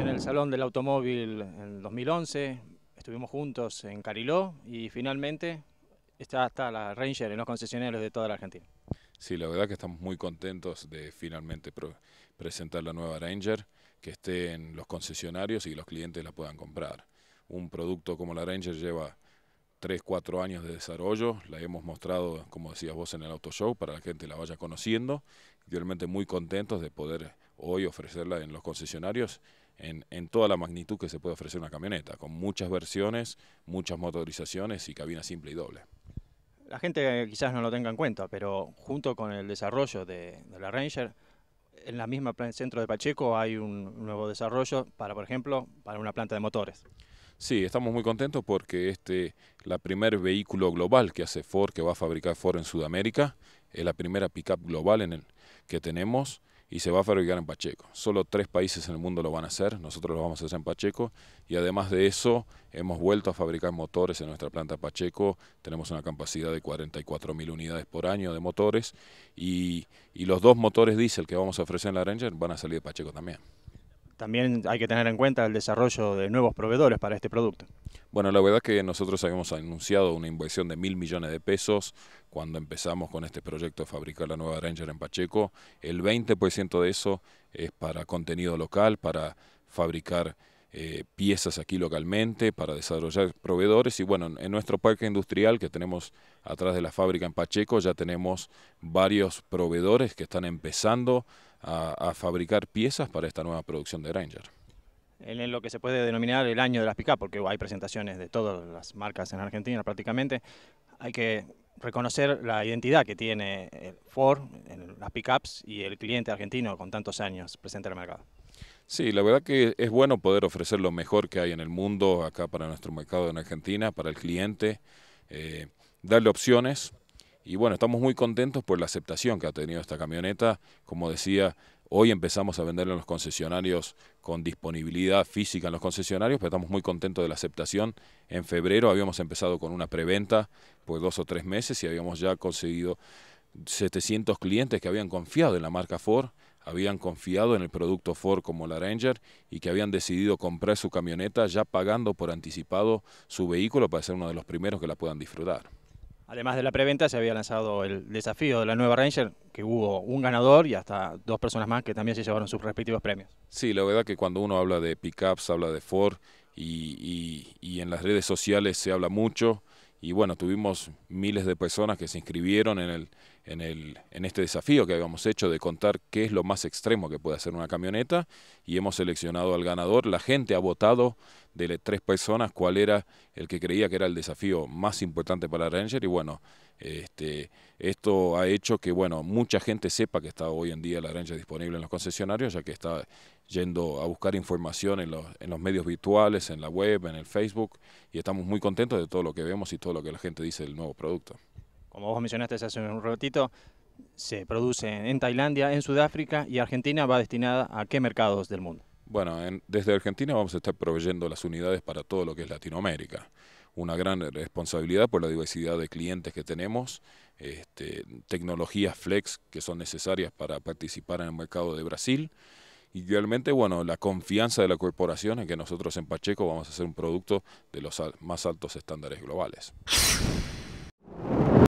en el Salón del Automóvil en 2011, estuvimos juntos en Cariló y finalmente está hasta la Ranger en los concesionarios de toda la Argentina. Sí, la verdad que estamos muy contentos de finalmente presentar la nueva Ranger, que esté en los concesionarios y los clientes la puedan comprar. Un producto como la Ranger lleva 3, 4 años de desarrollo, la hemos mostrado, como decías vos, en el Auto Show, para que la gente la vaya conociendo, realmente muy contentos de poder hoy ofrecerla en los concesionarios en, en, toda la magnitud que se puede ofrecer una camioneta, con muchas versiones, muchas motorizaciones y cabina simple y doble. La gente eh, quizás no lo tenga en cuenta, pero junto con el desarrollo de, la Ranger, en la misma centro de Pacheco hay un nuevo desarrollo para, por ejemplo, para una planta de motores. Sí, estamos muy contentos porque este la primer vehículo global que hace Ford, que va a fabricar Ford en Sudamérica, es la primera pickup global en el que tenemos y se va a fabricar en Pacheco. Solo tres países en el mundo lo van a hacer, nosotros lo vamos a hacer en Pacheco y además de eso hemos vuelto a fabricar motores en nuestra planta Pacheco, tenemos una capacidad de 44.000 unidades por año de motores y, los dos motores diésel que vamos a ofrecer en la Ranger van a salir de Pacheco también también hay que tener en cuenta el desarrollo de nuevos proveedores para este producto. Bueno, la verdad es que nosotros habíamos anunciado una inversión de mil millones de pesos cuando empezamos con este proyecto de fabricar la nueva Ranger en Pacheco. El 20% de eso es para contenido local, para fabricar eh, piezas aquí localmente, para desarrollar proveedores. Y bueno, en nuestro parque industrial que tenemos atrás de la fábrica en Pacheco ya tenemos varios proveedores que están empezando a, fabricar piezas para esta nueva producción de Granger en lo que se puede denominar el año de las pickups porque hay presentaciones de todas las marcas en Argentina prácticamente, hay que reconocer la identidad que tiene eh, Ford en las pickups y el cliente argentino con tantos años presente en el mercado. Sí, la verdad que es bueno poder ofrecer lo mejor que hay en el mundo acá para nuestro mercado en Argentina, para el cliente, eh, darle opciones, y bueno, estamos muy contentos por la aceptación que ha tenido esta camioneta. Como decía, hoy empezamos a venderla en los concesionarios con disponibilidad física en los concesionarios, pero estamos muy contentos de la aceptación. En febrero habíamos empezado con una preventa por dos o tres meses y habíamos ya conseguido 700 clientes que habían confiado en la marca Ford, habían confiado en el producto Ford como la Ranger y que habían decidido comprar su camioneta ya pagando por anticipado su vehículo para ser uno de los primeros que la puedan disfrutar. Además de la preventa, se había lanzado el desafío de la nueva Ranger, que hubo un ganador y hasta dos personas más que también se llevaron sus respectivos premios. Sí, la verdad que cuando uno habla de pickups, habla de Ford y, en las redes sociales se habla mucho. Y bueno, tuvimos miles de personas que se inscribieron en, el, el, en este desafío que habíamos hecho de contar qué es lo más extremo que puede hacer una camioneta y hemos seleccionado al ganador. La gente ha votado de tres personas cuál era el que creía que era el desafío más importante para Ranger y bueno, este, esto ha hecho que bueno, mucha gente sepa que está hoy en día la Ranger disponible en los concesionarios, ya que está yendo a buscar información en los, en los medios virtuales, en la web, en el Facebook y estamos muy contentos de todo lo que vemos y todo lo que la gente dice del nuevo producto. Como vos mencionaste hace un ratito, se produce en Tailandia, en Sudáfrica y Argentina va destinada a qué mercados del mundo. Bueno, desde Argentina vamos a estar proveyendo las unidades para todo lo que es Latinoamérica. Una gran responsabilidad por la diversidad de clientes que tenemos, este, tecnologías flex que son necesarias para participar en el mercado de Brasil. Y realmente, bueno, la confianza de la corporación en que nosotros en Pacheco vamos a ser un producto de los más altos estándares globales.